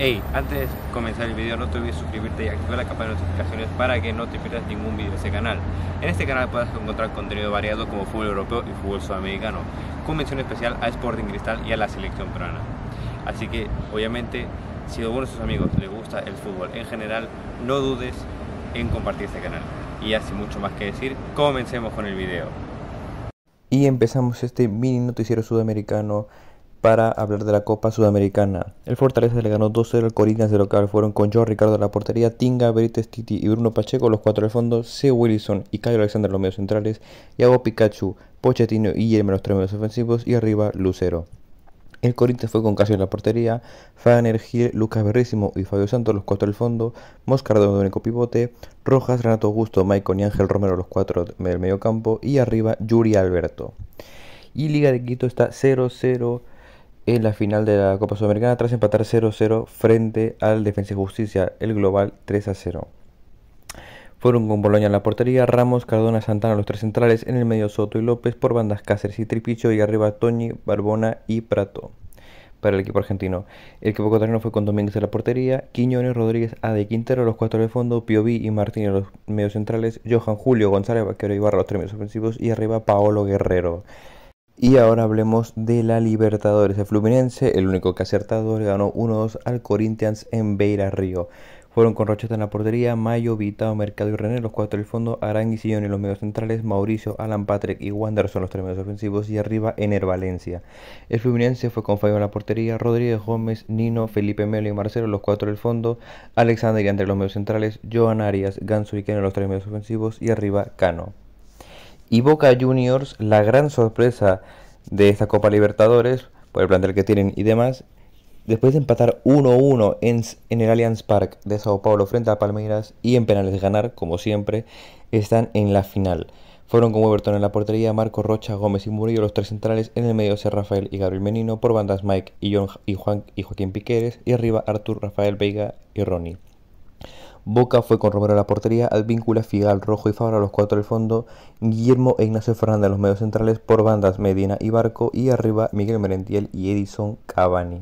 Hey, antes de comenzar el video no te olvides suscribirte y activar la campana de notificaciones para que no te pierdas ningún video de este canal. En este canal puedes encontrar contenido variado como fútbol europeo y fútbol sudamericano, con mención especial a Sporting Cristal y a la selección peruana. Así que, obviamente, si a alguno de sus amigos le gusta el fútbol en general, no dudes en compartir este canal. Y ya sin mucho más que decir, comencemos con el video. Y empezamos este mini noticiero sudamericano para hablar de la Copa Sudamericana. El Fortaleza le ganó 2-0 al Corinthians de local. Fueron con John Ricardo de la portería, Tinga, Berites, Titi y Bruno Pacheco, los cuatro del fondo, C. Wilson y Cayo Alexander los medios centrales, Yago, Pikachu, Pochettino y Yemen Los tres medios ofensivos y arriba Lucero. El Corinthians fue con Casio en la portería, Faner, Gil, Lucas Berrísimo y Fabio Santos los cuatro del fondo, Moscardo el único pivote, Rojas, Renato Augusto, Maicon y Ángel Romero los cuatro del medio campo y arriba Yuri Alberto. Y Liga de Quito está 0-0 en la final de la Copa Sudamericana tras empatar 0-0 frente al Defensa y Justicia, el global 3-0. Fueron con Boloña en la portería, Ramos, Cardona, Santana los tres centrales, en el medio Soto y López, por bandas Cáceres y Tripicho y arriba Toñi, Barbona y Prato. Para el equipo argentino. El equipo terreno fue con Domínguez en la portería, Quiñones, Rodríguez, de Quintero, los cuatro de fondo, Piovi y Martínez los medios centrales, Johan Julio, González, Vaquero y Barra los tres medios ofensivos y arriba Paolo Guerrero. Y ahora hablemos de la Libertadores. El Fluminense, el único que acertado, le ganó 1-2 al Corinthians en Beira Río. Fueron con Rocheta en la portería, Mayo, Vitao, Mercado y René, los cuatro del fondo, Arán y Sillón en los medios centrales, Mauricio, Alan Patrick y Wanderson, son los tres medios ofensivos y arriba Ener Valencia. El Fluminense fue con Fabio en la portería, Rodríguez Gómez, Nino, Felipe Melo y Marcelo, los cuatro del fondo, Alexander y en los medios centrales, Joan Arias, Ganso y los tres medios ofensivos y arriba Cano. Y Boca Juniors, la gran sorpresa de esta Copa Libertadores, por el plantel que tienen y demás, después de empatar 1-1 en, el Allianz Park de Sao Paulo frente a Palmeiras y en penales ganar, como siempre, están en la final. Fueron con Everton en la portería, Marco Rocha, Gómez y Murillo los tres centrales, en el medio ser Rafael y Gabriel Menino, por bandas Mike y, Juan, y Joaquín Piqueres, y arriba Artur, Rafael Veiga y Ronnie. Boca fue con Romero a la portería, Advíncula, Figal, Rojo y Fabra los cuatro del fondo, Guillermo e Ignacio Fernández los medios centrales, por bandas Medina y Barco y arriba Miguel Merentiel y Edison Cavani.